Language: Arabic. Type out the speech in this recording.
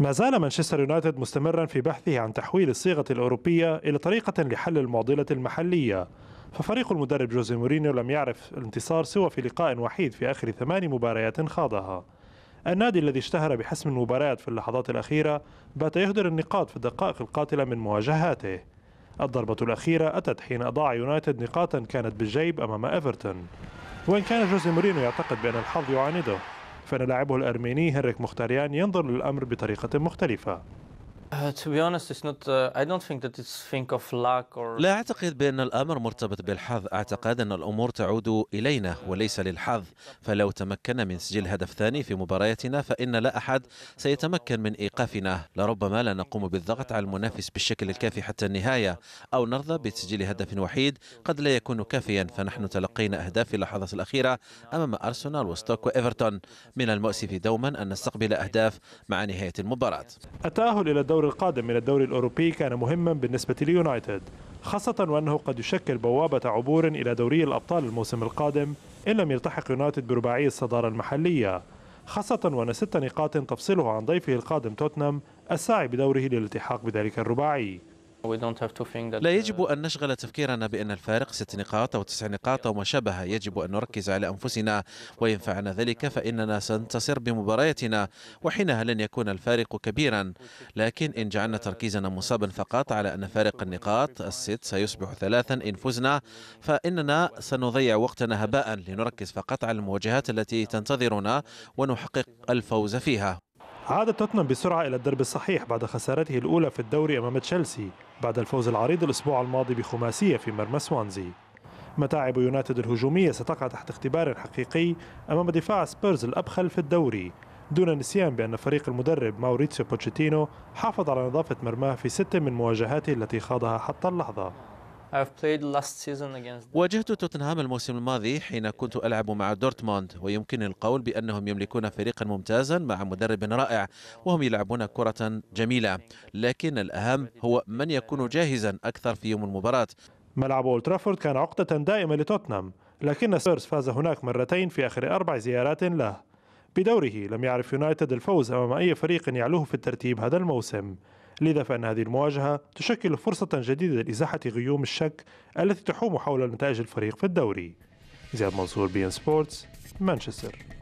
ما زال مانشستر يونايتد مستمرا في بحثه عن تحويل الصيغة الأوروبية إلى طريقة لحل المعضلة المحلية ففريق المدرب جوزي مورينيو لم يعرف الانتصار سوى في لقاء وحيد في آخر ثمان مباريات خاضها النادي الذي اشتهر بحسم المباريات في اللحظات الأخيرة بات يهدر النقاط في الدقائق القاتلة من مواجهاته الضربة الأخيرة أتت حين أضاع يونايتد نقاطا كانت بالجيب أمام إيفرتون وإن كان جوزي مورينيو يعتقد بأن الحظ يعانده فإن لاعبه الأرميني هنريك مختاريان ينظر للأمر بطريقة مختلفة لا أعتقد بأن الأمر مرتبط بالحظ أعتقد أن الأمور تعود إلينا وليس للحظ فلو تمكنا من سجل هدف ثاني في مبارياتنا فإن لا أحد سيتمكن من إيقافنا لربما لا نقوم بالضغط على المنافس بالشكل الكافي حتى النهاية أو نرضى بتسجيل هدف وحيد قد لا يكون كافيا فنحن تلقينا أهداف في اللحظات الأخيرة أمام أرسنال وستوك وإيفرتون من المؤسف دوما أن نستقبل أهداف مع نهاية المباراة التأهل إلى الدوري الدور القادم من الدوري الأوروبي كان مهما بالنسبة ليونايتد خاصة وأنه قد يشكل بوابة عبور إلى دوري الأبطال الموسم القادم إن لم يلتحق يونايتد برباعي الصدارة المحلية خاصة وأن ست نقاط تفصله عن ضيفه القادم توتنهام الساعي بدوره للالتحاق بذلك الرباعي لا uh, يجب أن نشغل تفكيرنا بأن الفارق ست نقاط أو تسع نقاط أو ما شابه يجب أن نركز على أنفسنا وإن فعلنا ذلك فإننا سننتصر بمبارياتنا وحينها لن يكون الفارق كبيرا لكن إن جعلنا تركيزنا مصابا فقط على أن فارق النقاط الست سيصبح ثلاثا إن فزنا فإننا سنضيع وقتنا هباء لنركز فقط على المواجهات التي تنتظرنا ونحقق الفوز فيها عاد توتنهام بسرعة إلى الدرب الصحيح بعد خسارته الأولى في الدوري أمام تشيلسي بعد الفوز العريض الأسبوع الماضي بخماسية في مرمى سوانزي متاعب يونايتد الهجومية ستقع تحت اختبار حقيقي أمام دفاع سبيرز الأبخل في الدوري دون نسيان بأن فريق المدرب ماوريتسيو بوتشيتينو حافظ على نظافة مرماه في ست من مواجهاته التي خاضها حتى اللحظة واجهت توتنهام الموسم الماضي حين كنت ألعب مع دورتموند ويمكن القول بأنهم يملكون فريقا ممتازا مع مدرب رائع وهم يلعبون كرة جميلة لكن الأهم هو من يكون جاهزا أكثر في يوم المباراة ملعب أولترافورد كان عقدة دائمة لتوتنهام لكن سيرس فاز هناك مرتين في آخر أربع زيارات له بدوره لم يعرف يونايتد الفوز أمام أي فريق يعلوه في الترتيب هذا الموسم لذا فإن هذه المواجهة تشكل فرصة جديدة لإزاحة غيوم الشك التي تحوم حول نتائج الفريق في الدوري زياد منصور بي ان سبورتس مانشستر